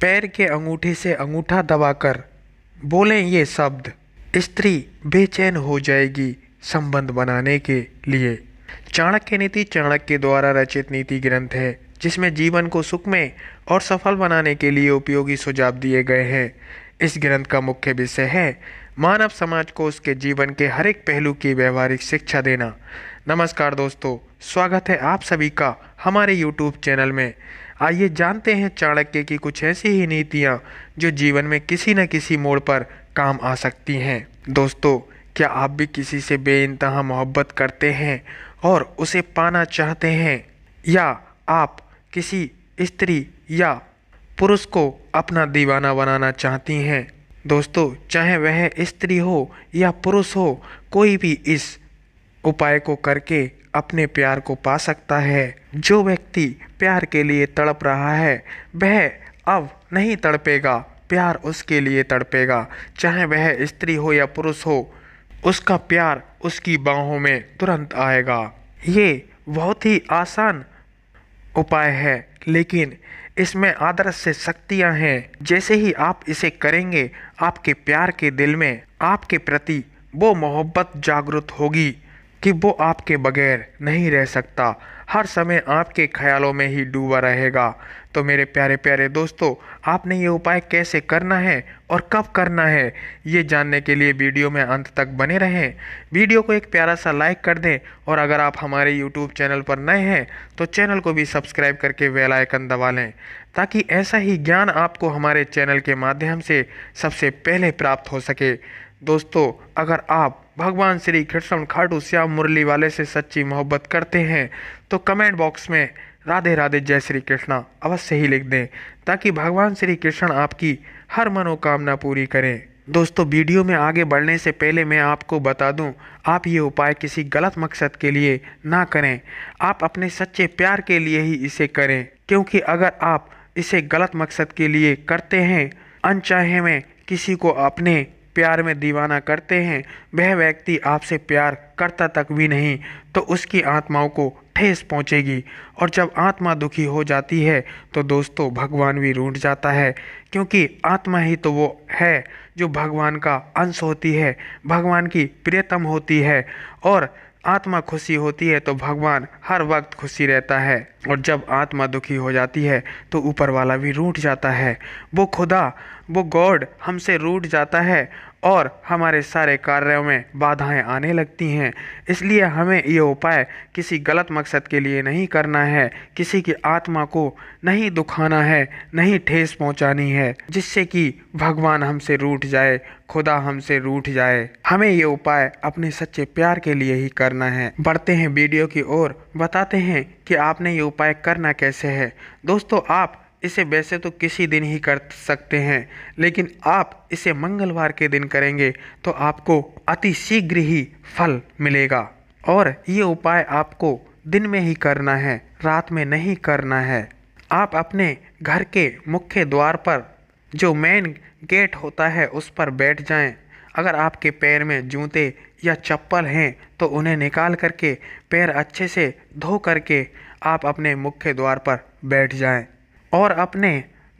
पैर के अंगूठे से अंगूठा दबाकर बोलें ये शब्द स्त्री बेचैन हो जाएगी संबंध बनाने के लिए चाणक्य नीति चाणक्य द्वारा रचित नीति ग्रंथ है जिसमें जीवन को सुखमय और सफल बनाने के लिए उपयोगी सुझाव दिए गए हैं इस ग्रंथ का मुख्य विषय है मानव समाज को उसके जीवन के हर एक पहलू की व्यवहारिक शिक्षा देना नमस्कार दोस्तों स्वागत है आप सभी का हमारे YouTube चैनल में आइए जानते हैं चाणक्य की कुछ ऐसी ही नीतियाँ जो जीवन में किसी न किसी मोड़ पर काम आ सकती हैं दोस्तों क्या आप भी किसी से बेानतहा मोहब्बत करते हैं और उसे पाना चाहते हैं या आप किसी स्त्री या पुरुष को अपना दीवाना बनाना चाहती हैं दोस्तों चाहे वह स्त्री हो या पुरुष हो कोई भी इस उपाय को करके अपने प्यार को पा सकता है जो व्यक्ति प्यार के लिए तड़प रहा है वह अब नहीं तड़पेगा प्यार उसके लिए तड़पेगा चाहे वह स्त्री हो या पुरुष हो उसका प्यार उसकी बाहों में तुरंत आएगा ये बहुत ही आसान उपाय है लेकिन इसमें आदर्श से शक्तियाँ हैं जैसे ही आप इसे करेंगे आपके प्यार के दिल में आपके प्रति वो मोहब्बत जागृत होगी कि वो आपके बगैर नहीं रह सकता हर समय आपके ख्यालों में ही डूबा रहेगा तो मेरे प्यारे प्यारे दोस्तों आपने ये उपाय कैसे करना है और कब करना है ये जानने के लिए वीडियो में अंत तक बने रहें वीडियो को एक प्यारा सा लाइक कर दें और अगर आप हमारे यूट्यूब चैनल पर नए हैं तो चैनल को भी सब्सक्राइब करके वेल आइकन दबा लें ताकि ऐसा ही ज्ञान आपको हमारे चैनल के माध्यम से सबसे पहले प्राप्त हो सके दोस्तों अगर आप भगवान श्री कृष्ण खाटू श्याम मुरली वाले से सच्ची मोहब्बत करते हैं तो कमेंट बॉक्स में राधे राधे जय श्री कृष्णा अवश्य ही लिख दें ताकि भगवान श्री कृष्ण आपकी हर मनोकामना पूरी करें दोस्तों वीडियो में आगे बढ़ने से पहले मैं आपको बता दूं आप ये उपाय किसी गलत मकसद के लिए ना करें आप अपने सच्चे प्यार के लिए ही इसे करें क्योंकि अगर आप इसे गलत मकसद के लिए करते हैं अनचाहे में किसी को अपने प्यार में दीवाना करते हैं वह व्यक्ति आपसे प्यार करता तक भी नहीं तो उसकी आत्माओं को ठेस पहुंचेगी और जब आत्मा दुखी हो जाती है तो दोस्तों भगवान भी रूठ जाता है क्योंकि आत्मा ही तो वो है जो भगवान का अंश होती है भगवान की प्रियतम होती है और आत्मा खुशी होती है तो भगवान हर वक्त खुशी रहता है और जब आत्मा दुखी हो जाती है तो ऊपर वाला भी रूठ जाता है वो खुदा वो गॉड हमसे रूठ जाता है और हमारे सारे कार्यों में बाधाएं आने लगती हैं इसलिए हमें ये उपाय किसी गलत मकसद के लिए नहीं करना है किसी की आत्मा को नहीं दुखाना है नहीं ठेस पहुंचानी है जिससे कि भगवान हमसे रूठ जाए खुदा हमसे रूठ जाए हमें ये उपाय अपने सच्चे प्यार के लिए ही करना है बढ़ते हैं वीडियो की ओर बताते हैं कि आपने ये उपाय करना कैसे है दोस्तों आप इसे वैसे तो किसी दिन ही कर सकते हैं लेकिन आप इसे मंगलवार के दिन करेंगे तो आपको अति शीघ्र ही फल मिलेगा और ये उपाय आपको दिन में ही करना है रात में नहीं करना है आप अपने घर के मुख्य द्वार पर जो मेन गेट होता है उस पर बैठ जाएं। अगर आपके पैर में जूते या चप्पल हैं तो उन्हें निकाल करके पैर अच्छे से धो करके आप अपने मुख्य द्वार पर बैठ जाएं। और अपने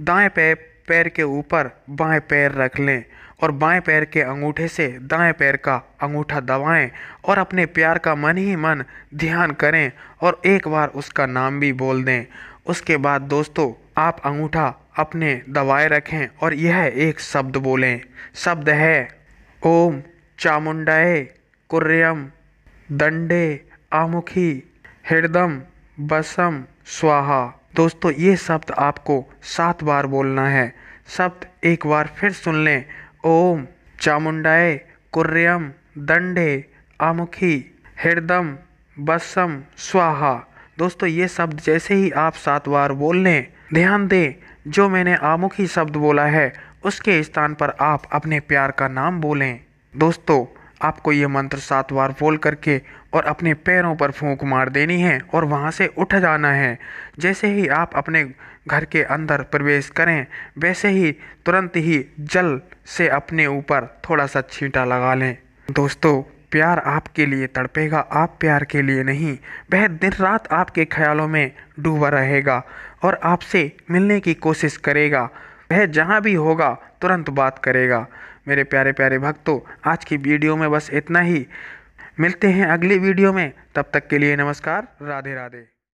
दाएं पैर पैर के ऊपर बाएं पैर रख लें और बाएं पैर के अंगूठे से दाएं पैर का अंगूठा दबाएं और अपने प्यार का मन ही मन ध्यान करें और एक बार उसका नाम भी बोल दें उसके बाद दोस्तों आप अंगूठा अपने दबाए रखें और यह एक शब्द बोलें शब्द है ओम चामुंडाए कुर्यम दंडे आमुखी हृदम बसम स्वाहा दोस्तों ये शब्द आपको सात बार बोलना है शब्द एक बार फिर सुन लें ओम चामुंडाए कुर्यम दंडे आमुखी हृदम बसम स्वाहा दोस्तों ये शब्द जैसे ही आप सात बार बोल लें ध्यान दें जो मैंने आमुखी शब्द बोला है उसके स्थान पर आप अपने प्यार का नाम बोलें दोस्तों आपको ये मंत्र सात बार बोल करके और अपने पैरों पर फूंक मार देनी है और वहाँ से उठ जाना है जैसे ही आप अपने घर के अंदर प्रवेश करें वैसे ही तुरंत ही जल से अपने ऊपर थोड़ा सा छींटा लगा लें दोस्तों प्यार आपके लिए तड़पेगा आप प्यार के लिए नहीं वह दिन रात आपके ख्यालों में डूबा रहेगा और आपसे मिलने की कोशिश करेगा वह जहाँ भी होगा तुरंत बात करेगा मेरे प्यारे प्यारे भक्तों आज की वीडियो में बस इतना ही मिलते हैं अगली वीडियो में तब तक के लिए नमस्कार राधे राधे